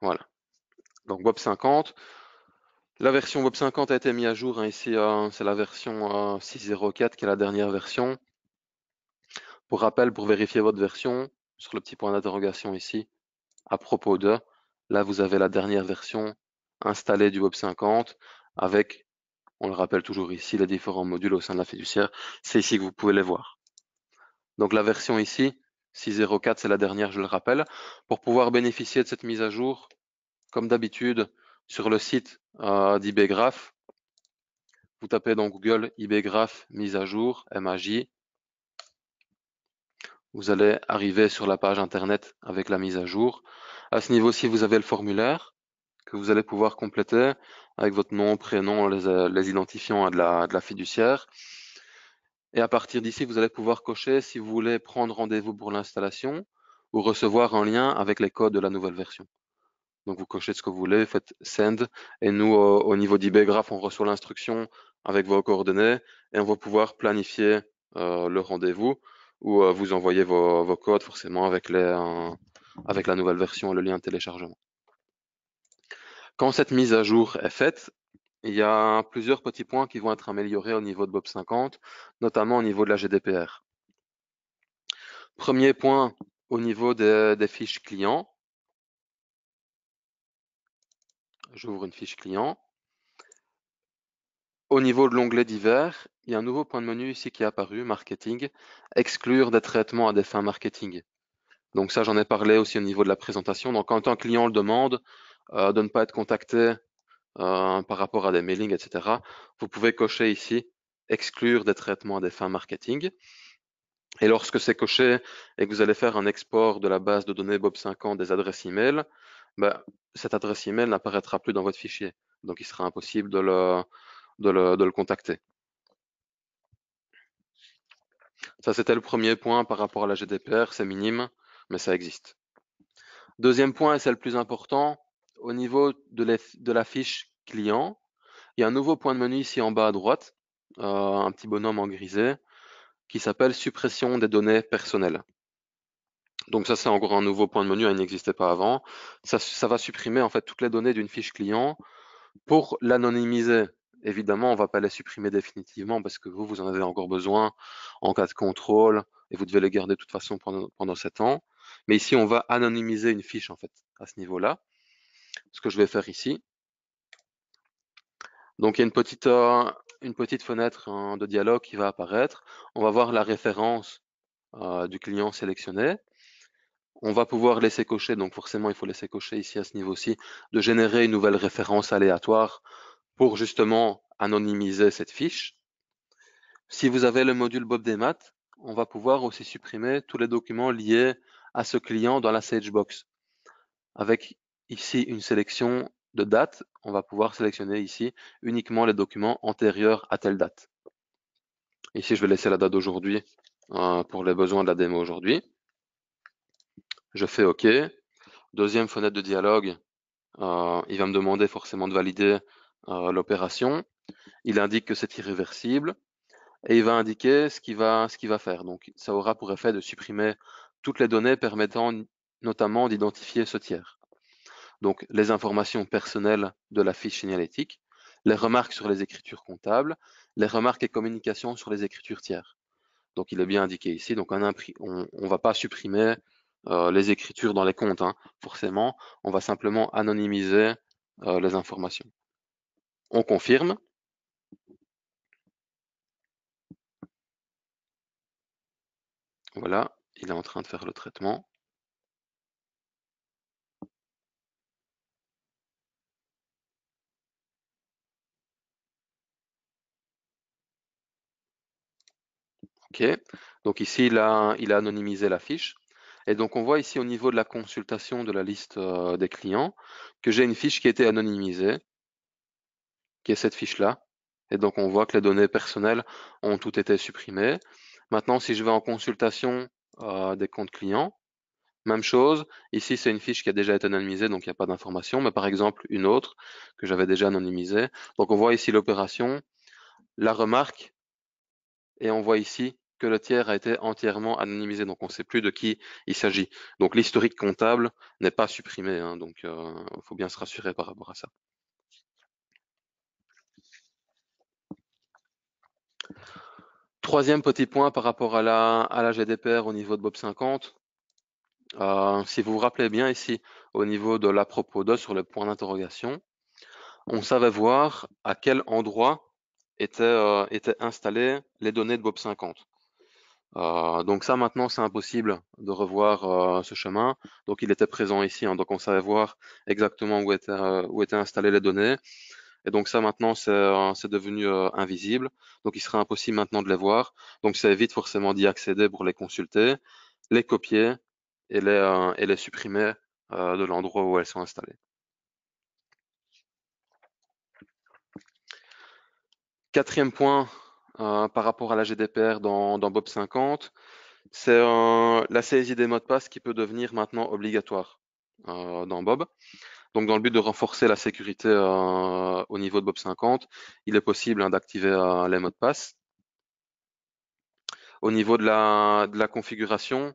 Voilà. Donc web 50. La version web 50 a été mise à jour. Hein, ici, euh, c'est la version 6.04 euh, qui est la dernière version. Pour rappel, pour vérifier votre version, sur le petit point d'interrogation ici, à propos de, là vous avez la dernière version installée du Web 50 avec, on le rappelle toujours ici, les différents modules au sein de la fiduciaire. C'est ici que vous pouvez les voir. Donc la version ici, 6.04, c'est la dernière, je le rappelle. Pour pouvoir bénéficier de cette mise à jour, comme d'habitude, sur le site euh, d'IBGraph, vous tapez dans Google IBGraph mise à jour, MAJ. Vous allez arriver sur la page Internet avec la mise à jour. À ce niveau-ci, vous avez le formulaire que vous allez pouvoir compléter avec votre nom, prénom, les, euh, identifiants de de la fiduciaire. Et à partir d'ici, vous allez pouvoir cocher si vous voulez prendre rendez-vous pour l'installation ou recevoir un lien avec les codes de la nouvelle version. Donc vous cochez ce que vous voulez, faites send, et nous, euh, au, niveau niveau Graph, on reçoit l'instruction avec vos coordonnées et on va pouvoir planifier euh, le rendez-vous ou euh, vous envoyer vos, codes forcément avec, avec la nouvelle version et le lien de téléchargement. Quand cette mise à jour est faite, il y a plusieurs petits points qui vont être améliorés au niveau de Bob 50, notamment au niveau de la GDPR. Premier point, au niveau des, fiches clients. J'ouvre une fiche client. Au niveau de l'onglet divers, il y a un nouveau point de menu ici qui est apparu, marketing, exclure des traitements à des fins marketing. Donc ça, j'en ai parlé aussi au niveau de la présentation. Donc quand un client le demande, euh, de ne pas être contacté euh, par rapport à des mailings, etc., vous pouvez cocher ici exclure des traitements à des fins marketing. Et lorsque c'est coché et que vous allez faire un export de la base de données Bob 50 des adresses email, ben, cette adresse email n'apparaîtra plus dans votre fichier. Donc il sera impossible de le, de le, de le contacter. Ça, c'était le premier point par rapport à la GDPR, c'est minime, mais ça existe. Deuxième point, et c'est le plus important, au niveau de, la fiche client, il y a un nouveau point de menu ici en bas à droite, euh, un petit bonhomme en grisé, qui s'appelle suppression des données personnelles. Donc ça, c'est encore un nouveau point de menu, hein, il n'existait pas avant. Ça, va supprimer en fait toutes les données d'une fiche client pour l'anonymiser. Évidemment, on ne va pas les supprimer définitivement parce que vous, vous en avez encore besoin en cas de contrôle et vous devez les garder de toute façon pendant, pendant 7 ans. Mais ici, on va anonymiser une fiche en fait à ce niveau-là ce que je vais faire ici. Donc il y a une petite, euh, une petite fenêtre hein, de dialogue qui va apparaître. On va voir la référence euh, du client sélectionné. On va pouvoir laisser cocher, donc forcément il faut laisser cocher ici à ce niveau-ci, de générer une nouvelle référence aléatoire pour justement anonymiser cette fiche. Si vous avez le module Bob des maths, on va pouvoir aussi supprimer tous les documents liés à ce client dans la Sagebox avec ici une sélection de date, on va pouvoir sélectionner ici uniquement les documents antérieurs à telle date. Ici, je vais laisser la date d'aujourd'hui euh, pour les besoins de la démo aujourd'hui. Je fais OK. Deuxième fenêtre de dialogue, euh, il va me demander forcément de valider euh, l'opération. Il indique que c'est irréversible et il va indiquer ce qu'il va, va faire. Donc, ça aura pour effet de supprimer toutes les données permettant notamment d'identifier ce tiers donc les informations personnelles de la fiche signalétique, les remarques sur les écritures comptables, les remarques et communications sur les écritures tiers. Donc il est bien indiqué ici, donc on ne va pas supprimer euh, les écritures dans les comptes, hein, forcément, on va simplement anonymiser euh, les informations. On confirme. Voilà, il est en train de faire le traitement. Ok, Donc ici, il a, il a anonymisé la fiche. Et donc on voit ici au niveau de la consultation de la liste euh, des clients que j'ai une fiche qui a été anonymisée, qui est cette fiche-là. Et donc on voit que les données personnelles ont toutes été supprimées. Maintenant, si je vais en consultation euh, des comptes clients, même chose, ici c'est une fiche qui a déjà été anonymisée, donc il n'y a pas d'information, mais par exemple une autre que j'avais déjà anonymisée. Donc on voit ici l'opération, la remarque, et on voit ici que le tiers a été entièrement anonymisé, donc on ne sait plus de qui il s'agit. Donc l'historique comptable n'est pas supprimé, hein. donc il euh, faut bien se rassurer par rapport à ça. Troisième petit point par rapport à la, à la GDPR au niveau de Bob 50. Euh, si vous vous rappelez bien ici, au niveau de la propos 2 sur le point d'interrogation, on savait voir à quel endroit euh, étaient installées les données de Bob 50. Euh, donc ça maintenant c'est impossible de revoir euh, ce chemin. Donc il était présent ici, hein. donc on savait voir exactement où étaient euh, où étaient installées les données. Et donc ça maintenant c'est devenu invisible. Donc il sera impossible maintenant de les voir. Donc ça évite forcément d'y accéder pour les consulter, les copier et et les supprimer de l'endroit où elles sont installées. Quatrième point Hein, par rapport à la GDPR dans, Bob 50, c'est la saisie des mots de passe qui peut devenir maintenant obligatoire euh, dans Bob. Donc, dans le but de renforcer la sécurité euh, au niveau de Bob 50, il est possible hein, d'activer euh, les mots de passe. Au niveau de la, configuration,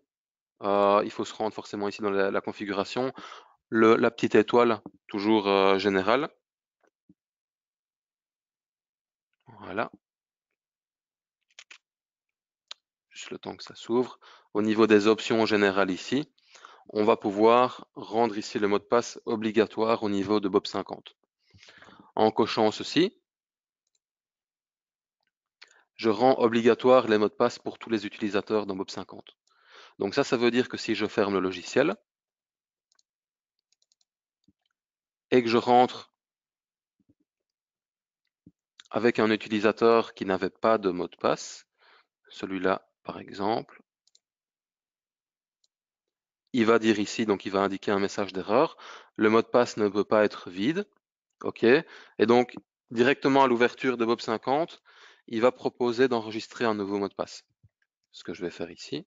il faut se rendre forcément ici dans la, configuration. la petite étoile, toujours générale. Voilà. le temps que ça s'ouvre, au niveau des options générales ici, on va pouvoir rendre ici le mot de passe obligatoire au niveau de Bob 50. En cochant ceci, je rends obligatoire les mots de passe pour tous les utilisateurs dans Bob 50. Donc ça, ça veut dire que si je ferme le logiciel et que je rentre avec un utilisateur qui n'avait pas de mot de passe, celui-là, par exemple. Il va dire ici, donc il va indiquer un message d'erreur. Le mot de passe ne peut pas être vide. OK. Et donc, directement à l'ouverture de Bob 50, il va proposer d'enregistrer un nouveau mot de passe. Ce que je vais faire ici.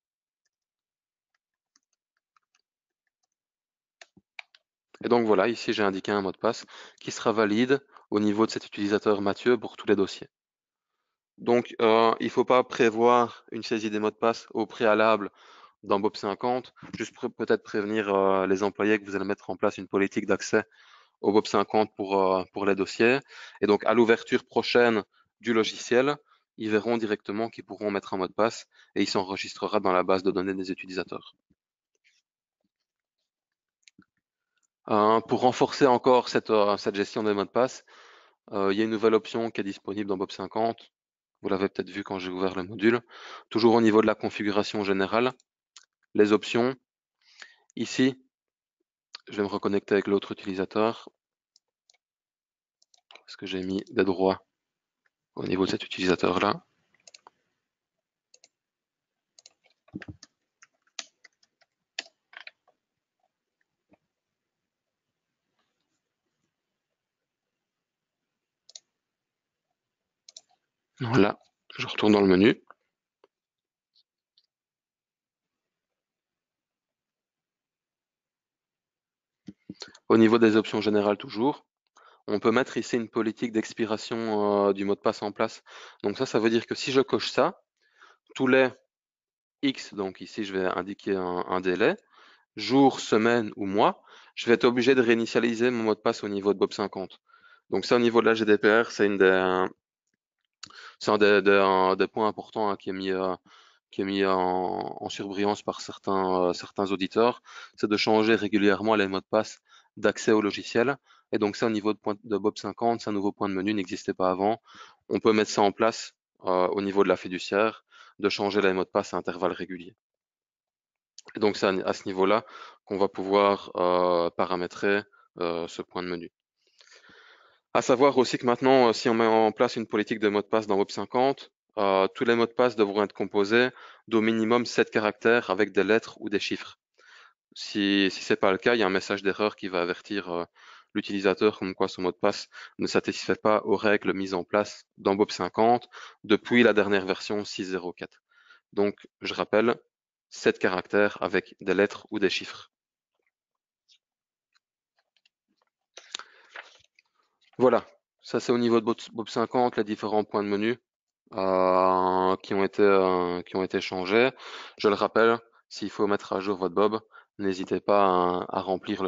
Et donc voilà, ici j'ai indiqué un mot de passe qui sera valide au niveau de cet utilisateur Mathieu pour tous les dossiers. Donc, euh, il ne faut pas prévoir une saisie des mots de passe au préalable dans Bob 50, juste peut-être prévenir euh, les employés que vous allez mettre en place une politique d'accès au Bob 50 euh, pour, les dossiers. Et donc, à l'ouverture prochaine du logiciel, ils verront directement qu'ils pourront mettre un mot de passe et il s'enregistrera dans la base de données des utilisateurs. pour renforcer encore cette, cette gestion des mots de passe, il y a une nouvelle option qui est disponible dans Bob 50 vous l'avez peut-être vu quand j'ai ouvert le module. Toujours au niveau de la configuration générale, les options. Ici, je vais me reconnecter avec l'autre utilisateur. Parce que j'ai mis des droits au niveau de cet utilisateur-là. Voilà, je retourne dans le menu. Au niveau des options générales toujours, on peut mettre ici une politique d'expiration euh, du mot de passe en place. Donc ça, ça veut dire que si je coche ça, tous les X, donc ici je vais indiquer un, un délai, jour, semaine ou mois, je vais être obligé de réinitialiser mon mot de passe au niveau de Bob 50. Donc ça, au niveau de la GDPR, c'est une des, c'est un des, points importants hein, qui est mis, euh, qui est mis en, surbrillance par certains, euh, certains auditeurs, c'est de changer régulièrement les mots de passe d'accès au logiciel. Et donc ça, au niveau de, point, de Bob 50, c'est un nouveau point de menu, n'existait pas avant. On peut mettre ça en place euh, au niveau de la fiduciaire, de changer les mots de passe à intervalles réguliers. Et donc c'est à, ce niveau-là qu'on va pouvoir paramétrer ce point de menu. À savoir aussi que maintenant, euh, si on met en place une politique de mot de passe dans bob 50, euh, tous les mots de passe devront être composés d'au minimum 7 caractères avec des lettres ou des chiffres. Si, si ce n'est pas le cas, il y a un message d'erreur qui va avertir euh, l'utilisateur comme quoi son mot de passe ne satisfait pas aux règles mises en place dans Bob 50 depuis la dernière version 6.04. Donc, je rappelle, 7 caractères avec des lettres ou des chiffres. Voilà, ça c'est au niveau de Bob 50, les différents points de menu euh, qui, ont été, euh, qui ont été changés. Je le rappelle, s'il faut mettre à jour votre Bob, n'hésitez pas à, hein, à remplir le